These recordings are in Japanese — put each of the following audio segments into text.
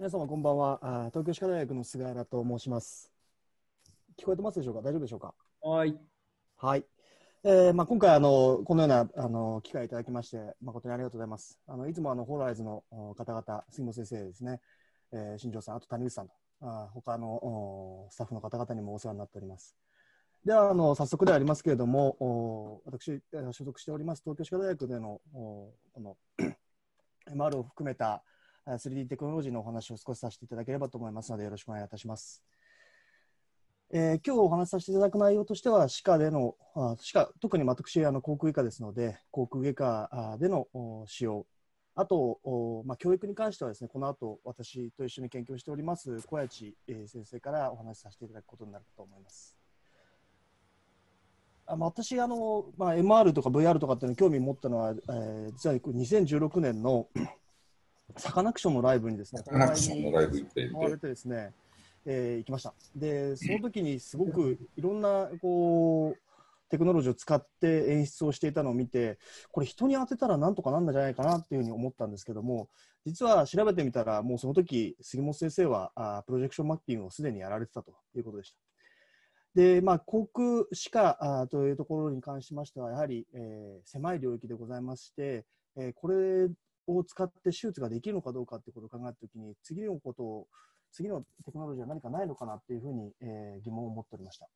皆様こんばんは。東京歯科大学の菅原と申します。聞こえてますでしょうか大丈夫でしょうかはい。はい。えーまあ、今回あの、このようなあの機会いただきまして、誠にありがとうございます。あのいつもあのホライズの方々、杉本先生ですね、えー、新庄さん、あと谷口さんと、あ他のおスタッフの方々にもお世話になっております。ではあの、早速でありますけれども、お私、所属しております東京歯科大学でのおこの MR を含めた 3D テクノロジーのお話を少しさせていただければと思いますのでよろしくお願いいたします。えー、今日お話しさせていただく内容としては、歯科での、あ歯科特に私、あの航空外科ですので、航空外科での使用、あと、おまあ、教育に関してはですね、この後、私と一緒に研究しております小谷地、え先生からお話しさせていただくことになるかと思います。あまあ、私あの、まあ、MR とか VR とかっていうの興味持ったのは、えー、実は2016年のサカナクションのライブにですね、サカナクションのライブ行ってれてですね、えー、行きました。で、その時にすごくいろんなこうテクノロジーを使って演出をしていたのを見て、これ人に当てたらなんとかなんだんじゃないかなっていうふうに思ったんですけども、実は調べてみたら、もうその時杉本先生はあプロジェクションマッピングをすでにやられてたということでした。で、まあ、航空歯科あというところに関しましては、やはり、えー、狭い領域でございまして、えー、これを使って手術ができるのかどうかってことを考えたときに、次のことを、次のテクノロジーは何かないのかなっていうふうに、えー、疑問を持っておりました。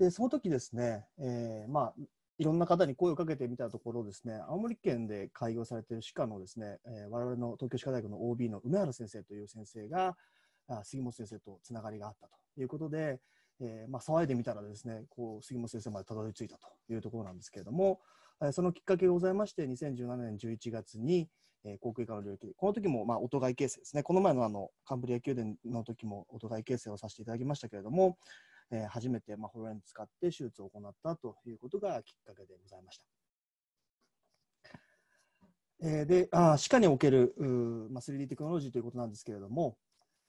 で、その時ですね、えー、まあ、いろんな方に声をかけてみたところですね、青森県で開業されている歯科のですね、えー、我々の東京歯科大学の OB の梅原先生という先生が、あ杉本先生とつながりがあったということで、えーまあ、騒いでみたらですね、こう杉本先生までたどり着いたというところなんですけれども、そのきっかけがございまして、2017年11月に、え航空以下の領域、この時もまあ互い形成ですね、この前のあのカンブリア宮殿の時もお互い形成をさせていただきましたけれども、えー、初めてまあホロレン使って手術を行ったということがきっかけでございました。えー、であ歯科におけるう、まあ、3D テクノロジーということなんですけれども、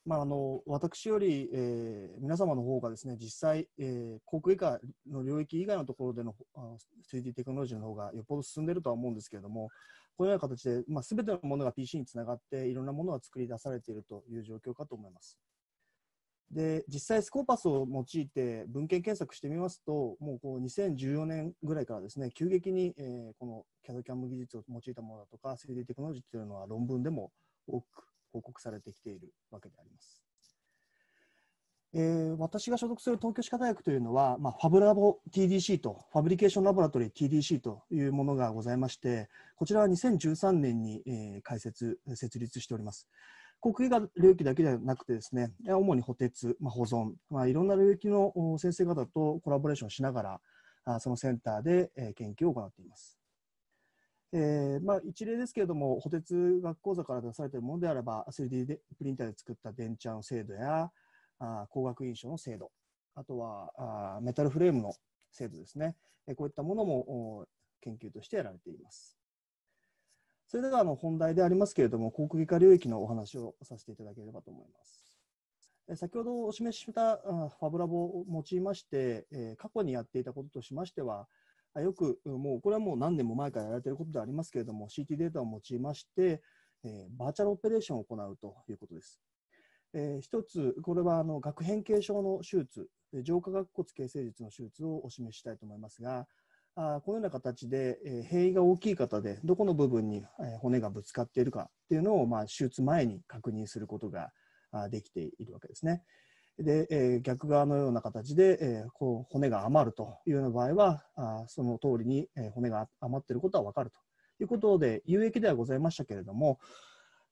まあ、あの私より、えー、皆様の方がですね実際、えー、航空以下の領域以外のところでのあ 3D テクノロジーの方がよっぽど進んでいるとは思うんですけれどもこのような形で、まあ、てのものが PC につながっていろんなものが作り出されているという状況かと思います。で実際スコーパスを用いて文献検索してみますともうこう2014年ぐらいからですね急激に、えー、この CAD/CAM 技術を用いたものだとか 3D テクノロジーというのは論文でも多く報告されてきているわけであります。えー、私が所属する東京歯科大学というのは、まあ、ファブラボ TDC と、ファブリケーションラボラトリー TDC というものがございまして、こちらは2013年に、えー、開設、設立しております。国空が領域だけではなくてですね、主に補鉄、まあ、保存、まあ、いろんな領域の先生方とコラボレーションしながら、そのセンターで研究を行っています。えーまあ、一例ですけれども、補鉄学講座から出されているものであれば、3D でプリンターで作った電池の制度や、あ光学印象の制度、あとはあメタルフレームの制度ですね、えー、こういったものも研究としてやられています。それではあの本題でありますけれども、航空技科領域のお話をさせていただければと思います。先ほどお示ししたファブラボを用いまして、過去にやっていたこととしましては、よくもうこれはもう何年も前からやられていることでありますけれども CT データを用いまして、えー、バーチャルオペレーションを行うということです。えー、一つ、これはあの学変形症の手術、浄化顎骨形成術の手術をお示ししたいと思いますが、あこのような形で、えー、変異が大きい方で、どこの部分に、え骨がぶつかっているかっていうのを、まあ、手術前に確認することができているわけですね。で、えー、逆側のような形で、えー、こう骨が余るというような場合はあその通りに、えー、骨が余っていることは分かるということで有益ではございましたけれども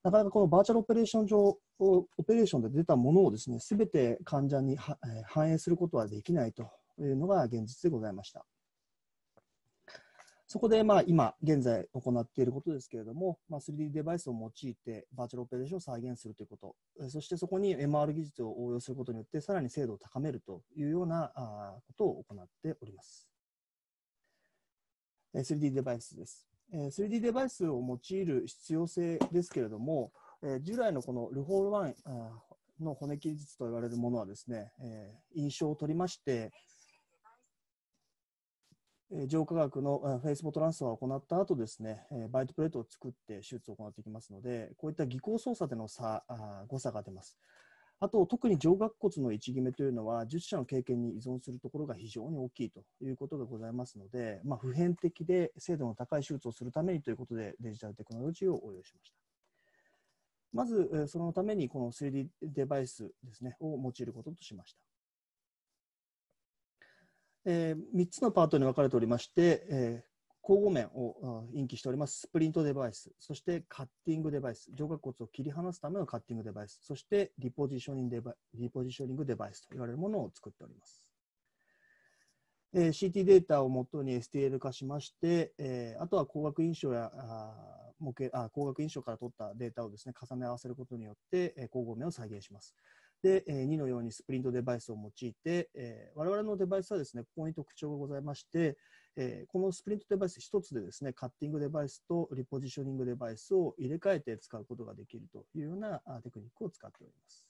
なかなかこのバーチャルオペレーション上オペレーションで出たものをですね全て患者に、えー、反映することはできないというのが現実でございました。そこでまあ今現在行っていることですけれども、まあ、3D デバイスを用いてバーチャルオペレーションを再現するということ、そしてそこに MR 技術を応用することによってさらに精度を高めるというようなことを行っております。3D デバイスです。3D デバイスを用いる必要性ですけれども、従来のこのルフォールワンの骨切り術と言われるものはですね、印象を取りまして、浄化学のフェイスボトランスを行った後ですね、バイトプレートを作って手術を行っていきますので、こういった技巧操作での差、誤差が出ます。あと、特に上顎骨の位置決めというのは、術者の経験に依存するところが非常に大きいということがございますので、まあ、普遍的で精度の高い手術をするためにということで、デジタルテクノロジーを応用しました。まず、そのためにこの 3D デバイスですね、を用いることとしました。えー、3つのパートに分かれておりまして、えー交互面を引起しておりますスプリントデバイス、そしてカッティングデバイス、上角骨を切り離すためのカッティングデバイス、そしてリポジショニングデバイリポジショニングデバイスと言われるものを作っております。えー、CT データをもとに STL 化しまして、えー、あとは光学印象やあ模型あ光学印象から取ったデータをです、ね、重ね合わせることによって、えー、光面を再現します。で、え2のようにスプリントデバイスを用いて、え我々のデバイスはですね、ここに特徴がございまして、えこのスプリントデバイス1つでですね、カッティングデバイスとリポジショニングデバイスを入れ替えて使うことができるというようなテクニックを使っております。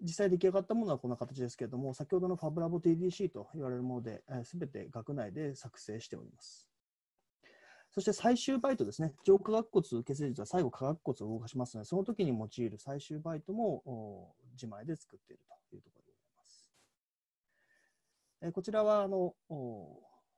実際出来上がったものはこんな形ですけれども、先ほどの FabLab TDC と言われるもので、す、え、べ、て学内で作成しております。そして最終バイトですね、上下顎骨結節は最後、下顎骨を動かしますので、その時に用いる最終バイトも自前で作っているというところでございます。えこちらはあの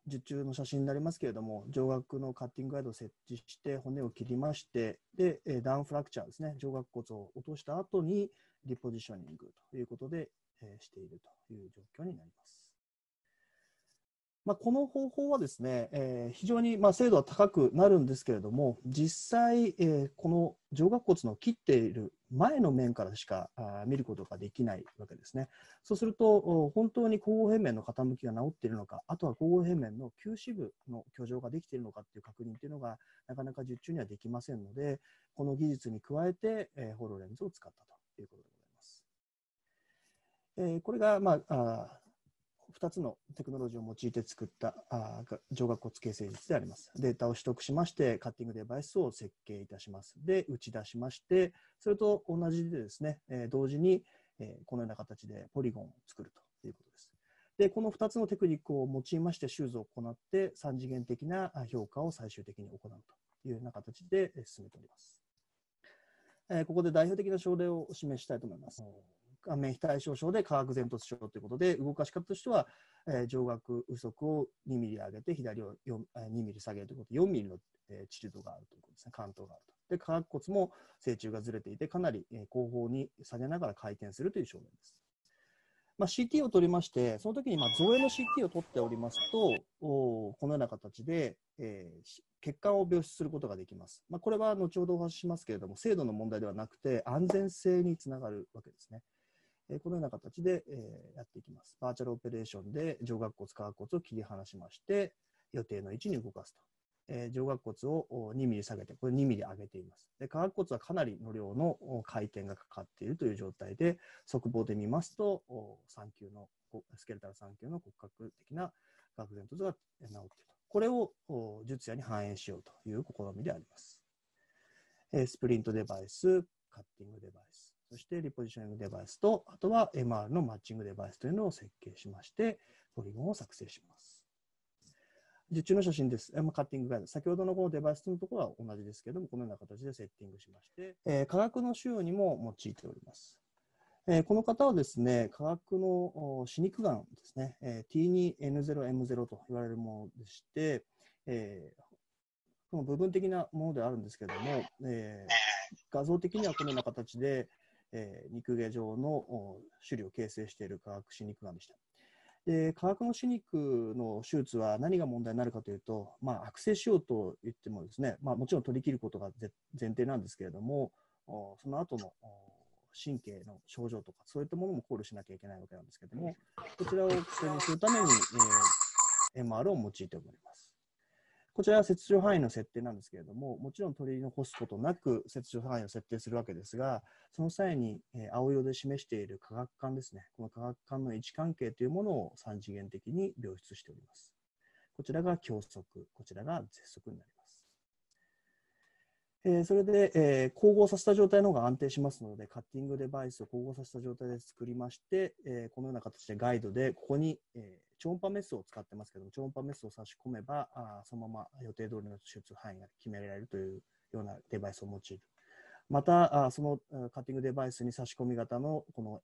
受注の写真になりますけれども、上顎のカッティングガイドを設置して、骨を切りまして、で、ダウンフラクチャーですね、上顎骨を落とした後にリポジショニングということで、えしているという状況になります。まあ、この方法はですね、えー、非常にまあ精度は高くなるんですけれども、実際、えー、この上顎骨の切っている前の面からしかあ見ることができないわけですね。そうすると、本当に後方平面の傾きが治っているのか、あとは後方平面の急支部の居場ができているのかっていう確認というのが、なかなか術中にはできませんので、この技術に加えて、えー、ホロレンズを使ったということです。えー、これが、まあ、あ2つのテクノロジーを用いて作ったあ上学骨形成術であります。データを取得しまして、カッティングデバイスを設計いたします。で、打ち出しまして、それと同じでですね、え同時に、えこのような形でポリゴンを作るということです。で、この2つのテクニックを用いまして、シューズを行って、3次元的な評価を最終的に行うというような形で進めております。えここで代表的な症例を示したいと思います。顔面非対称症で化学前突症ということで、動かし方としては、えー、上顎右足を2ミリ上げて、左を2ミリ下げるということで、4ミリの、えー、チルドがあるということですね、関東があると。で、化顎骨も成虫がずれていて、かなり、えー、後方に下げながら回転するという症例です。まあ、CT を取りまして、その時にまあ造影の CT を取っておりますと、おこのような形で、えー、血管を病出することができます。まあ、これは後ほどお話ししますけれども、精度の問題ではなくて、安全性につながるわけですね。えこのような形で、えやっていきます。バーチャルオペレーションで上顎骨、下顎骨を切り離しまして、予定の位置に動かすと。え上顎骨を2ミリ下げて、これ2ミリ上げています。で、下顎骨はかなりの量の回転がかかっているという状態で、側棒で見ますと、3級の、スケルタル3級の骨格的な愕前と図が治っていると。これを術野に反映しようという試みであります。スプリントデバイス、カッティングデバイス、そしてリポジショニングデバイスと、あとは MR のマッチングデバイスというのを設計しまして、ポリゴンを作成します。受注の写真です。カッティングガイド。先ほどのこのデバイスのところは同じですけども、このような形でセッティングしまして、えー、価格の収容にも用いております。えー、この方はですね、化学の歯肉がんですね、えー、T2N0M0 と言われるものでして、えー、この部分的なものであるんですけども、えー、画像的にはこのような形で、えー、肉下状の種類を形成している化学歯肉がんでした。で化学の歯肉の手術は何が問題になるかというと、まあ、悪性しようと言ってもですね、まあ、もちろん取り切ることが前提なんですけれどもその後の神経の症状とかそういったものも考慮しなきゃいけないわけなんですけれどもこちらを薬にするために、えー、MR を用いております。こちらは切除範囲の設定なんですけれども、もちろん取り残すことなく切除範囲を設定するわけですが、その際に青色で示している化学管ですね、この化学管の位置関係というものを3次元的に描出しております。こちらが強速、こちらが絶速になります。えそれで、え光合させた状態の方が安定しますので、カッティングデバイスを光合させた状態で作りまして、えこのような形でガイドで、ここに、え超音波メスを使ってますけども、超音波メスを差し込めば、あそのまま予定通りの手術範囲が決められるというようなデバイスを用いる。また、あそのカッティングデバイスに差し込み型のこの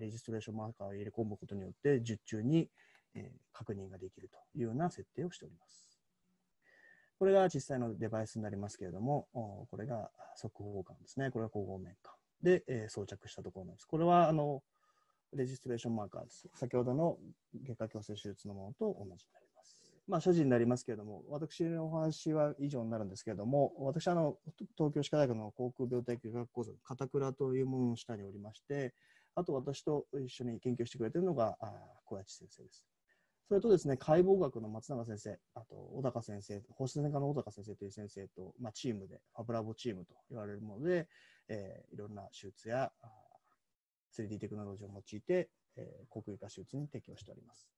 レジストレーションマーカーを入れ込むことによって、術中に確認ができるというような設定をしております。これが実際のデバイスになりますけれども、これが速報感ですね。これが広合面感で装着したところなんです。これはあのレジストレーションマーカーです。先ほどの外科矯正手術のものと同じになります。まあ、所持になりますけれども、私のお話は以上になるんですけれども、私はあの東京歯科大学の航空病態学学講座、片倉というものの下におりまして、あと私と一緒に研究してくれているのが小谷先生です。それとですね、解剖学の松永先生、あと小高先生、放射線科の小高先生という先生と、まあ、チームで、ファブラボチームと言われるもので、えー、いろんな手術や 3D テクノロジーを用いて、えー、航空化手術に適用しております。